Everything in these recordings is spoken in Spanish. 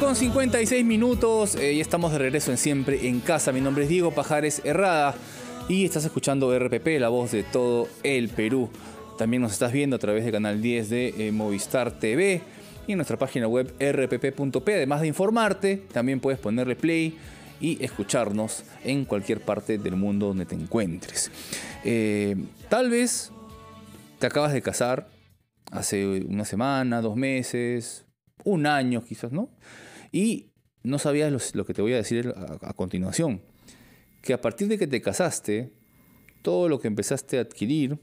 con 56 minutos eh, y estamos de regreso en Siempre en Casa. Mi nombre es Diego Pajares Herrada y estás escuchando RPP, la voz de todo el Perú. También nos estás viendo a través del canal 10 de eh, Movistar TV y en nuestra página web rpp.p. Además de informarte, también puedes ponerle play y escucharnos en cualquier parte del mundo donde te encuentres. Eh, tal vez te acabas de casar hace una semana, dos meses, un año quizás, ¿no? Y no sabías lo que te voy a decir a, continuación, que a partir de que te casaste, todo lo que empezaste a adquirir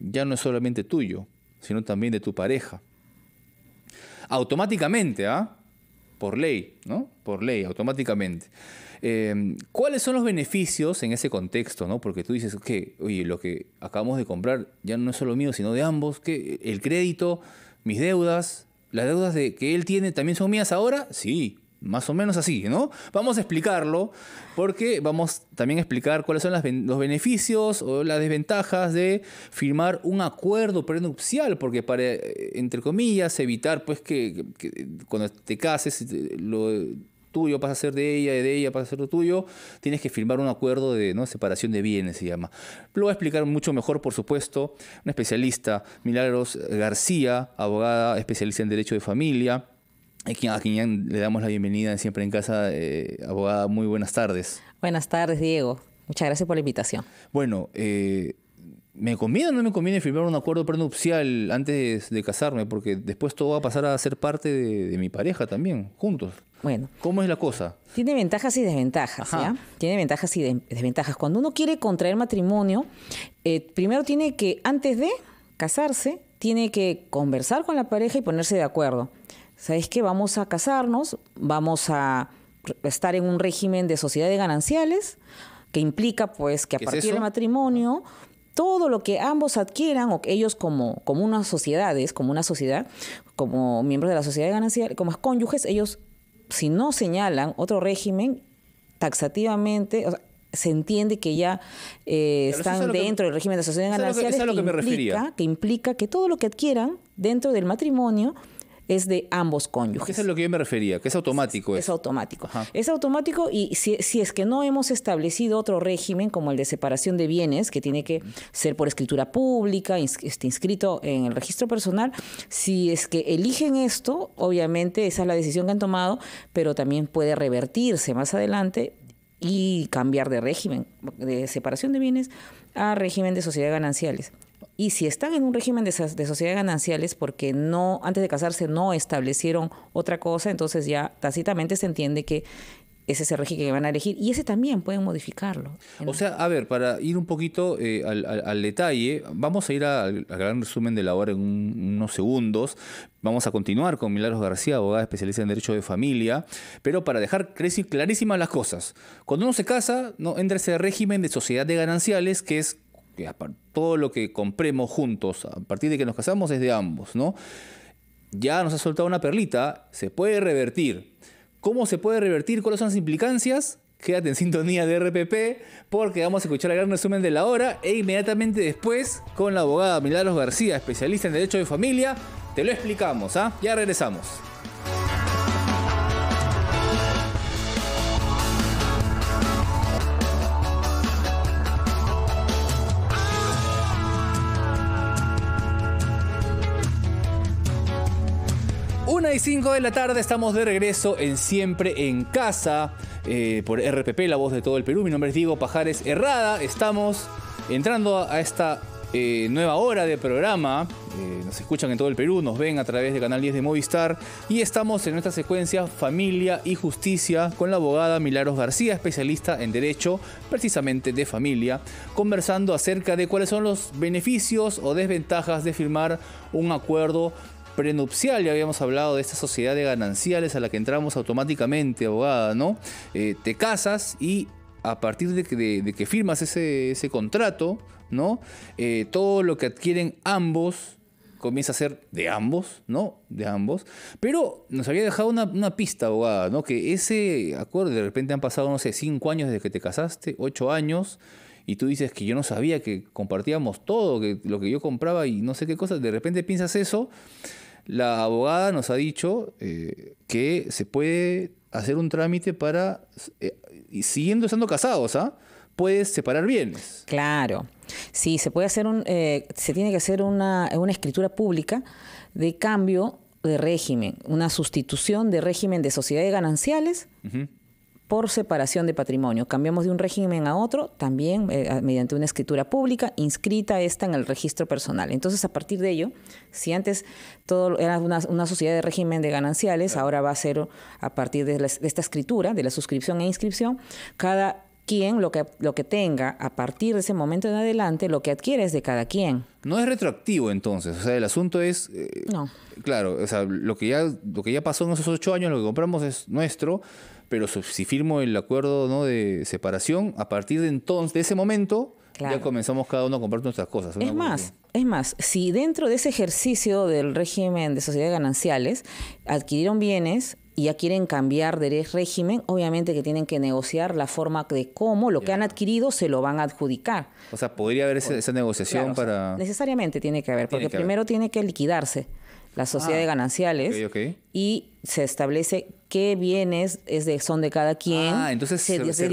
ya no es solamente tuyo, sino también de tu pareja. Automáticamente, ¿ah? Por ley, ¿no? Por ley, automáticamente. Em, ¿Cuáles son los beneficios en ese contexto? ¿no? Porque tú dices que, oye, lo que acabamos de comprar ya no es solo mío, sino de ambos, que el crédito, mis deudas, ¿Las deudas que él tiene también son mías ahora? Sí, más o menos así, ¿no? Vamos a explicarlo porque vamos también a explicar cuáles son los beneficios o las desventajas de firmar un acuerdo prenupcial, porque para, eh, entre comillas, evitar pues que, cuando te cases eh, lo tuyo, pasa a ser de ella, de ella pasa a ser lo tuyo, tienes que firmar un acuerdo de ¿no? separación de bienes, se llama. Lo va a explicar mucho mejor, por supuesto, una especialista, Milagros García, abogada especialista en derecho de familia, a quien le damos la bienvenida siempre en casa. Eh, abogada, muy buenas tardes. Buenas tardes, Diego. Muchas gracias por la invitación. Bueno, eh, ¿me conviene o no me conviene firmar un acuerdo prenupcial antes de casarme? Porque después todo va a pasar a ser parte de, mi pareja también, juntos. Bueno. ¿Cómo es la cosa? Tiene ventajas y desventajas, ¿ya? Tiene ventajas y desventajas. Cuando uno quiere contraer matrimonio, eh, primero tiene que, antes de casarse, tiene que conversar con la pareja y ponerse de acuerdo. ¿Sabes qué? Vamos a casarnos, vamos a estar en un régimen de sociedad de gananciales, que implica pues que a partir del matrimonio todo lo que ambos adquieran, o ellos como, como unas sociedades, como una sociedad, como miembros de la sociedad de ganancial, como cónyuges, ellos, si no señalan otro régimen, taxativamente, se entiende que ya eh, están dentro del régimen de sociedad ganancial, es que, que, implica que todo lo que adquieran dentro del matrimonio es de ambos cónyuges. Eso es lo que yo me refería, que es automático. Es, automático. Es automático y si, es que no hemos establecido otro régimen como el de separación de bienes, que tiene que ser por escritura pública, este, inscrito en el registro personal, si es que eligen esto, obviamente esa es la decisión que han tomado, pero también puede revertirse más adelante y cambiar de régimen de separación de bienes a régimen de sociedades gananciales. Y si están en un régimen de, de sociedades gananciales porque no antes de casarse no establecieron otra cosa, entonces ya tácitamente se entiende que ese es el régimen que van a elegir y ese también pueden modificarlo. O sea, a ver, para ir un poquito eh, al, detalle, vamos a ir al, gran resumen de la hora en unos segundos. Vamos a continuar con Milagros García, abogada especialista en Derecho de Familia, pero para dejar clarísimas las cosas. Cuando uno se casa, no entra ese régimen de sociedad de gananciales que es que todo lo que compremos juntos a partir de que nos casamos es de ambos, ¿no? Ya nos ha soltado una perlita, se puede revertir. ¿Cómo se puede revertir? ¿Cuáles son las implicancias? Quédate en sintonía de RPP porque vamos a escuchar el gran resumen de la hora e inmediatamente después con la abogada Milagros García, especialista en derecho de familia, te lo explicamos, ¿ah? Ya regresamos. 5 de la tarde estamos de regreso en Siempre en Casa eh, por RPP, la voz de todo el Perú. Mi nombre es Diego Pajares Herrada. Estamos entrando a esta eh, nueva hora de programa. Eh, nos escuchan en todo el Perú, nos ven a través de Canal 10 de Movistar y estamos en nuestra secuencia Familia y Justicia con la abogada Milaros García, especialista en Derecho, precisamente de familia, conversando acerca de cuáles son los beneficios o desventajas de firmar un acuerdo prenupcial, ya habíamos hablado de esta sociedad de gananciales a la que entramos automáticamente, abogada, ¿no? Eh, te casas y a partir de que, firmas ese, contrato, ¿no? Eh, todo lo que adquieren ambos comienza a ser de ambos, ¿no? De ambos. Pero nos había dejado una, pista, abogada, ¿no? Que ese acuerdo, de repente han pasado, no sé, cinco años desde que te casaste, ocho años, y tú dices que yo no sabía que compartíamos todo, que lo que yo compraba y no sé qué cosas, de repente piensas eso, la abogada nos ha dicho eh, que se puede hacer un trámite para, eh, siguiendo estando casados, ¿ah? Puedes separar bienes. Claro. Sí, se puede hacer un, eh, se tiene que hacer una, escritura pública de cambio de régimen, una sustitución de régimen de sociedades gananciales por separación de patrimonio. Cambiamos de un régimen a otro, también eh, mediante una escritura pública, inscrita esta en el registro personal. Entonces, a partir de ello, si antes todo era una, sociedad de régimen de gananciales, ahora va a ser a partir de, esta escritura, de la suscripción e inscripción, cada quien lo que, lo que tenga a partir de ese momento en adelante, lo que adquiere es de cada quien. No es retroactivo entonces, o sea, el asunto es... Eh, no. Claro, o sea, lo que, ya, lo que ya pasó en esos ocho años, lo que compramos es nuestro, pero si firmo el acuerdo ¿no? de separación, a partir de entonces, de ese momento, Ya comenzamos cada uno a comprar nuestras cosas. Es más, es más, si dentro de ese ejercicio del régimen de sociedades gananciales adquirieron bienes y ya quieren cambiar de régimen, obviamente que tienen que negociar la forma de cómo lo que han adquirido se lo van a adjudicar. O sea, podría haber esa negociación para... necesariamente tiene que haber, porque primero tiene que liquidarse la sociedad ah, de gananciales okay, okay y se establece qué bienes es de, son de cada quien. Ah, entonces se, se, se,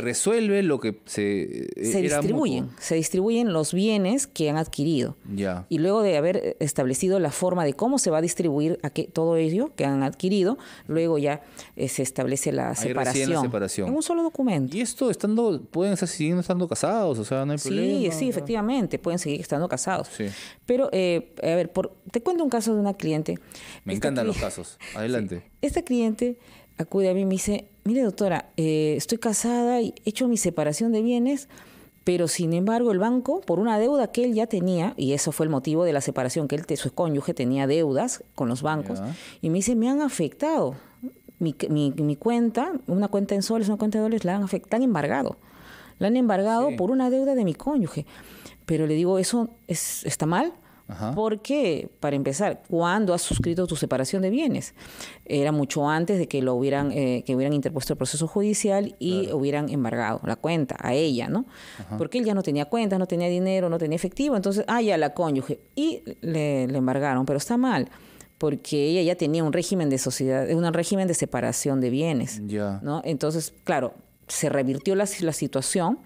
resuelve, lo que se... Eh, se distribuyen, se distribuyen los bienes que han adquirido. Ya. Y luego de haber establecido la forma de cómo se va a distribuir a que, todo ello que han adquirido, luego ya eh, se establece la separación, separación, En un solo documento. Y esto estando, pueden seguir estando casados, o sea, no hay problema. Sí, sí, efectivamente, pueden seguir estando casados. Sí. Pero, eh, a ver, te cuento un caso de una cliente. Me encanta los casos. Adelante. Esta cliente acude a mí y me dice, mire doctora, eh, estoy casada y he hecho mi separación de bienes, pero sin embargo el banco, por una deuda que él ya tenía, y eso fue el motivo de la separación, que él, su cónyuge tenía deudas con los bancos, y me dice, me han afectado mi, cuenta, una cuenta en soles, una cuenta en dólares, la han, afectado, han embargado. La han embargado por una deuda de mi cónyuge. Pero le digo, ¿eso es, está mal? Porque, para empezar, ¿cuándo has suscrito tu separación de bienes? Era mucho antes de que lo hubieran, eh, que hubieran interpuesto el proceso judicial y hubieran embargado la cuenta a ella, ¿no? Porque él ya no tenía cuenta, no tenía dinero, no tenía efectivo, entonces, ah, ya la cónyuge. Y le, embargaron, pero está mal porque ella ya tenía un régimen de sociedad, un régimen de separación de bienes, ¿no? Entonces, claro, se revirtió la situación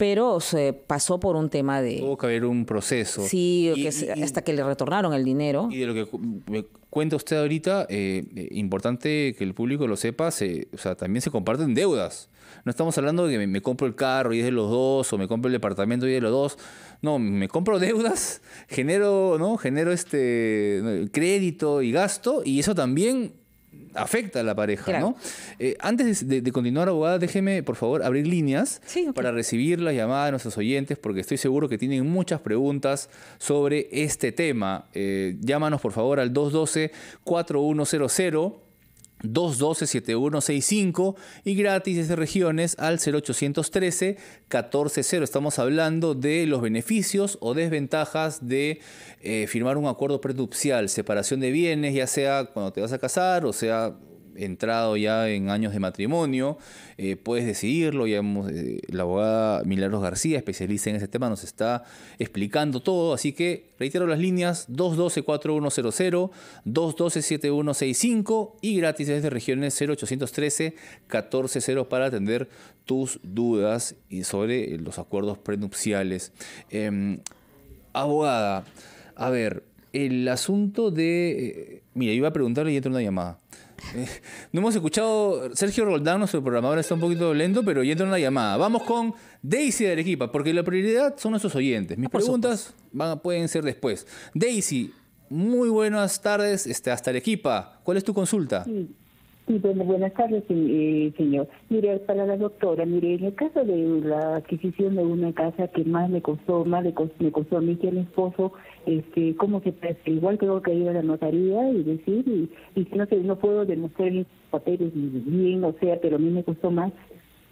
pero se pasó por un tema de... Tuvo que haber un proceso. Sí, hasta que le retornaron el dinero. Y de lo que me cuenta usted ahorita, eh, eh, importante que el público lo sepa, se, o sea, también se comparten deudas. No estamos hablando de que me, compro el carro y es de los dos, o me compro el departamento y es de los dos. No, me compro deudas, genero, ¿no? genero este crédito y gasto, y eso también afecta a la pareja, ¿no? Eh, antes de, continuar, abogada, déjeme, por favor, abrir líneas para recibir las llamada de nuestros oyentes, porque estoy seguro que tienen muchas preguntas sobre este tema. Eh, llámanos, por favor, al 212-4100 212-7165 y gratis desde regiones al 0813-140. Estamos hablando de los beneficios o desventajas de eh, firmar un acuerdo prenupcial, separación de bienes, ya sea cuando te vas a casar o sea entrado ya en años de matrimonio, eh, puedes decidirlo. Ya eh, la abogada Milagros García, especialista en ese tema, nos está explicando todo. Así que reitero las líneas 212-4100, 212-7165 y gratis desde regiones 0813-140 para atender tus dudas y sobre eh, los acuerdos prenupciales. Em, abogada, a ver, el asunto de... Mira, iba a preguntarle y entra una llamada. no hemos escuchado, Sergio Roldán, nuestro programador, está un poquito lento, pero ya entra una llamada. Vamos con Daisy de Arequipa, porque la prioridad son nuestros oyentes. Mis ah, preguntas van, pueden ser después. Daisy, muy buenas tardes este, hasta Arequipa. ¿Cuál es tu consulta? Sí, bueno, buenas tardes, eh, señor. Mire, para la doctora, mire, en el caso de la adquisición de una casa que más me costó, más le costó, me costó a mí que al esposo, este, ¿cómo se Igual creo que ir a la notaría y decir, y, y no sé, no puedo demostrar mis papeles bien, o sea, pero a mí me costó más.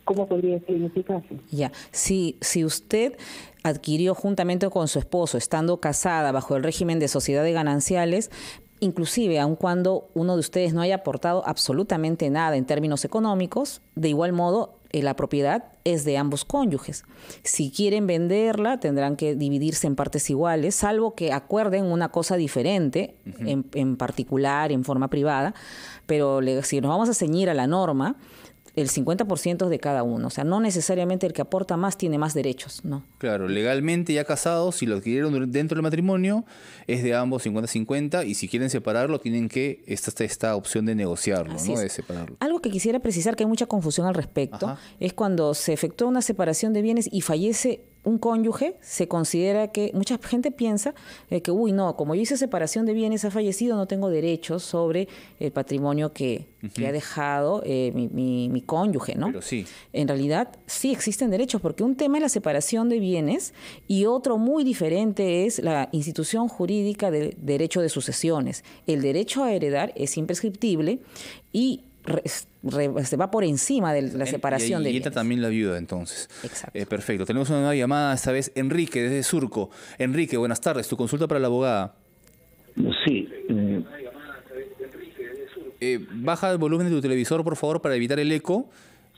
¿Cómo podría ser en este caso? Ya, si, si usted adquirió juntamente con su esposo, estando casada bajo el régimen de sociedad de gananciales, inclusive aun cuando uno de ustedes no haya aportado absolutamente nada en términos económicos, de igual modo eh, la propiedad es de ambos cónyuges. Si quieren venderla, tendrán que dividirse en partes iguales, salvo que acuerden una cosa diferente, en, en, particular, en forma privada, pero le, si nos vamos a ceñir a la norma, el 50% de cada uno. O sea, no necesariamente el que aporta más tiene más derechos, ¿no? Claro, legalmente ya casados, si lo adquirieron dentro del matrimonio, es de ambos 50-50 y si quieren separarlo, tienen que, esta, esta opción de negociarlo, ¿no? De separarlo. Algo que quisiera precisar, que hay mucha confusión al respecto, es cuando se efectúa una separación de bienes y fallece un cónyuge se considera que mucha gente piensa eh, que, uy, no, como yo hice separación de bienes, ha fallecido, no tengo derechos sobre el patrimonio que, ha dejado eh, mi, mi, cónyuge, ¿no? Pero sí. En realidad sí existen derechos, porque un tema es la separación de bienes y otro muy diferente es la institución jurídica del derecho de sucesiones. El derecho a heredar es imprescriptible y se va por encima de la separación de. Y, también la viuda, entonces. Exacto. Eh, perfecto. Tenemos una nueva llamada, esta vez Enrique, desde Surco. Enrique, buenas tardes. Tu consulta para la abogada. Sí. Eh, baja el volumen de tu televisor, por favor, para evitar el eco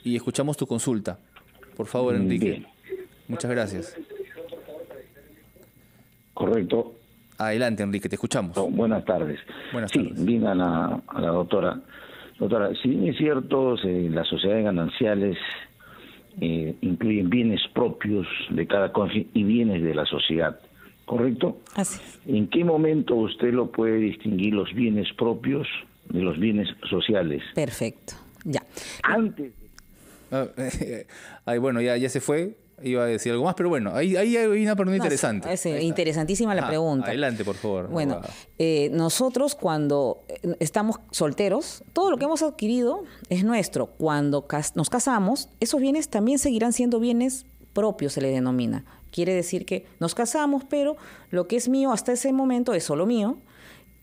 y escuchamos tu consulta. Por favor, mm, Enrique. Muchas gracias. Correcto. Adelante, Enrique, te escuchamos. buenas tardes. Buenas sí, tardes. a la doctora. Doctora, si bien es cierto, eh, las sociedades gananciales incluyen bienes propios de cada y bienes de la sociedad, ¿correcto? Así ¿En qué momento usted lo puede distinguir los bienes propios de los bienes sociales? Perfecto, ya. Antes. Ah, ay, bueno, ya, ya se fue iba a decir algo más, pero bueno, ahí, hay una pregunta interesante. Eh, interesantísima la pregunta. Adelante, por favor. Bueno, eh, nosotros cuando eh, estamos solteros, todo lo que hemos adquirido es nuestro. Cuando nos casamos, esos bienes también seguirán siendo bienes propios, se le denomina. Quiere decir que nos casamos, pero lo que es mío hasta ese momento es solo mío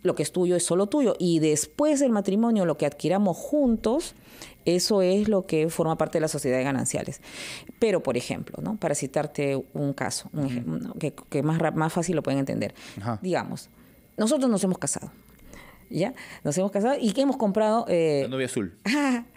lo que es tuyo es solo tuyo. Y después del matrimonio, lo que adquiramos juntos, eso es lo que forma parte de la sociedad de gananciales. Pero, por ejemplo, ¿no? para citarte un caso, que, más, más fácil lo pueden entender. Digamos, nosotros nos hemos casado. ¿ya? Nos hemos casado y que hemos comprado... Eh, la novia azul.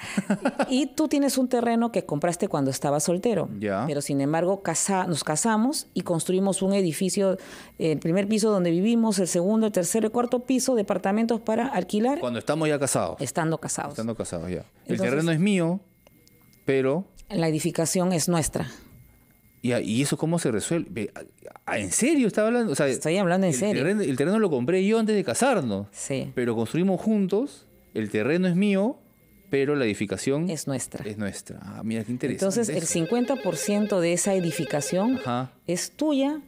y tú tienes un terreno que compraste cuando estabas soltero. Ya. Pero sin embargo nos casamos y construimos un edificio, eh, el primer piso donde vivimos, el segundo, el tercero y cuarto piso, departamentos para alquilar. Cuando estamos ya casados. Estando casados. Estando casados, ya. el terreno es mío, pero... La edificación es nuestra. ¿Y, eso cómo se resuelve? ¿En serio estaba hablando? O Estoy hablando en serio. el terreno lo compré yo antes de casarnos. Sí. Pero construimos juntos, el terreno es mío, pero la edificación es nuestra. Es nuestra. Ah, mira qué interesante. Entonces, el 50% de esa edificación es tuya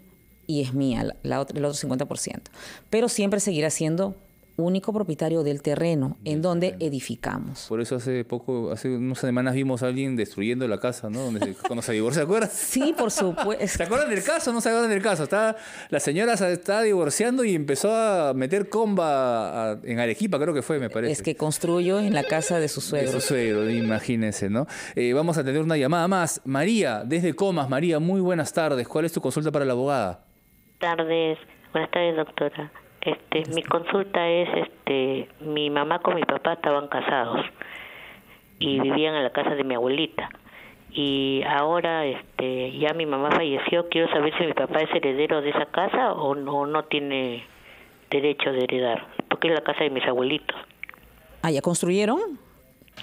y es mía, el otro 50%. Pero siempre seguirá siendo único propietario del terreno en donde edificamos. Por eso hace poco, hace unas semanas vimos a alguien destruyendo la casa, ¿no? se, cuando se divorció, ¿se acuerdan? Sí, por supuesto. ¿Se acuerdan del caso? No se acuerdan del caso. Está, la señora se está divorciando y empezó a meter comba en Arequipa, creo que fue, me parece. Es que construyó en la casa de su suegro. De su suegro, imagínense, ¿no? Eh, vamos a tener una llamada más. María, desde Comas. María, muy buenas tardes. ¿Cuál es tu consulta para la abogada? Tardes. Buenas tardes, doctora. Este, este, mi consulta es, este, mi mamá con mi papá estaban casados y vivían en la casa de mi abuelita. Y ahora, este, ya mi mamá falleció, quiero saber si mi papá es heredero de esa casa o no, no tiene derecho de heredar, porque es la casa de mis abuelitos. ¿Ah, ya construyeron?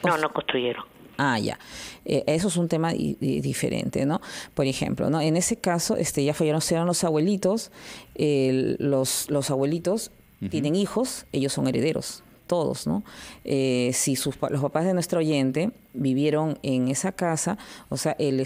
No, no construyeron ah, ya. Eh, eso es un tema diferente, ¿no? Por ejemplo, ¿no? En ese caso, este, ya fallaron los abuelitos, los, los abuelitos tienen hijos, ellos son herederos todos, ¿no? Eh, si sus, los papás de nuestro oyente vivieron en esa casa, o sea, el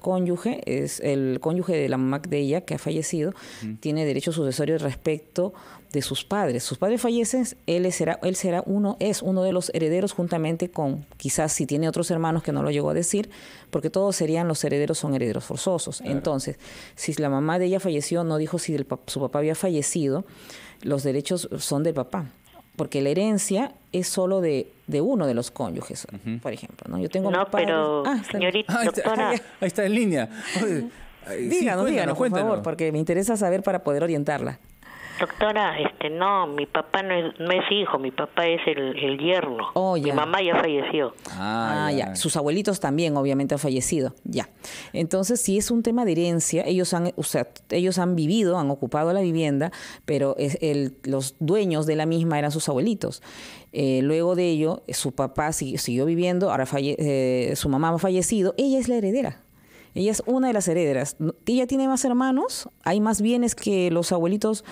cónyuge, es el cónyuge de la mamá de ella que ha fallecido, tiene derecho sucesorio respecto de sus padres. Sus padres fallecen, él será, él será uno, es uno de los herederos juntamente con, quizás si tiene otros hermanos que no lo llegó a decir, porque todos serían los herederos, son herederos forzosos. Entonces, si la mamá de ella falleció, no dijo si su papá había fallecido, los derechos son del papá porque la herencia es solo de, de uno de los cónyuges, por ejemplo. ¿no? Yo tengo no, pero, ah, señorita, Ahí está, en línea. Díganos, díganos, por favor, porque me interesa saber para poder orientarla doctora, este, no, mi papá no es, hijo, mi papá es el, el yerno. Oh, mi mamá ya falleció. Ah, ah ya. Sus abuelitos también, obviamente, han fallecido. Ya. Entonces, si es un tema de herencia, ellos han, o sea, ellos han vivido, han ocupado la vivienda, pero es el, los dueños de la misma eran sus abuelitos. Eh, luego de ello, su papá siguió, viviendo, ahora eh, su mamá ha fallecido, ella es la heredera ella es una de las herederas. Ella tiene más hermanos, hay más bienes que los abuelitos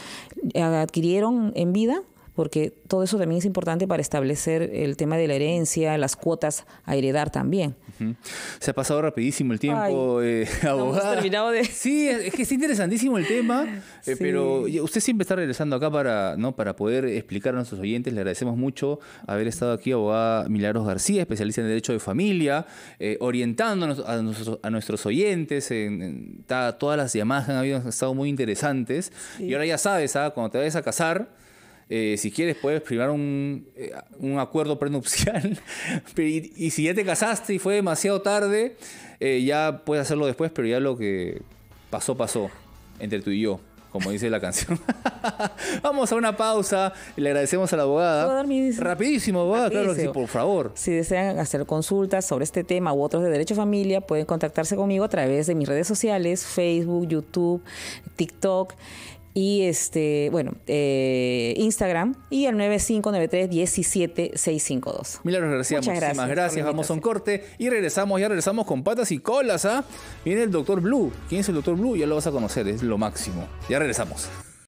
eh, adquirieron en vida, porque todo eso también es importante para establecer el tema de la herencia, las cuotas a heredar también. Se ha pasado rapidísimo el tiempo, eh, abogada. Sí, es, que es interesantísimo el tema, eh, pero usted siempre está regresando acá para, ¿no? para poder explicar a nuestros oyentes. Le agradecemos mucho haber estado aquí, abogada Milagros García, especialista en derecho de familia, eh, orientándonos a, nuestros, oyentes. En, todas las llamadas han, habido, estado muy interesantes. Y ahora ya sabes, ¿ah? cuando te vayas a casar, eh, si quieres puedes firmar un, eh, acuerdo prenupcial. y, si ya te casaste y fue demasiado tarde, eh, ya puedes hacerlo después, pero ya lo que pasó, pasó entre tú y yo, como dice la canción. Vamos a una pausa, le agradecemos a la abogada. Rapidísimo, abogada, claro por favor. Si desean hacer consultas sobre este tema u otros de derecho a familia, pueden contactarse conmigo a través de mis redes sociales, Facebook, YouTube, TikTok y este, bueno, eh, Instagram y al 9593-17652. Milagros García, muchísimas gracias. gracias. Vamos a un corte y regresamos, ya regresamos con patas y colas. ¿ah? Viene el doctor Blue. ¿Quién es el doctor Blue? Ya lo vas a conocer, es lo máximo. Ya regresamos.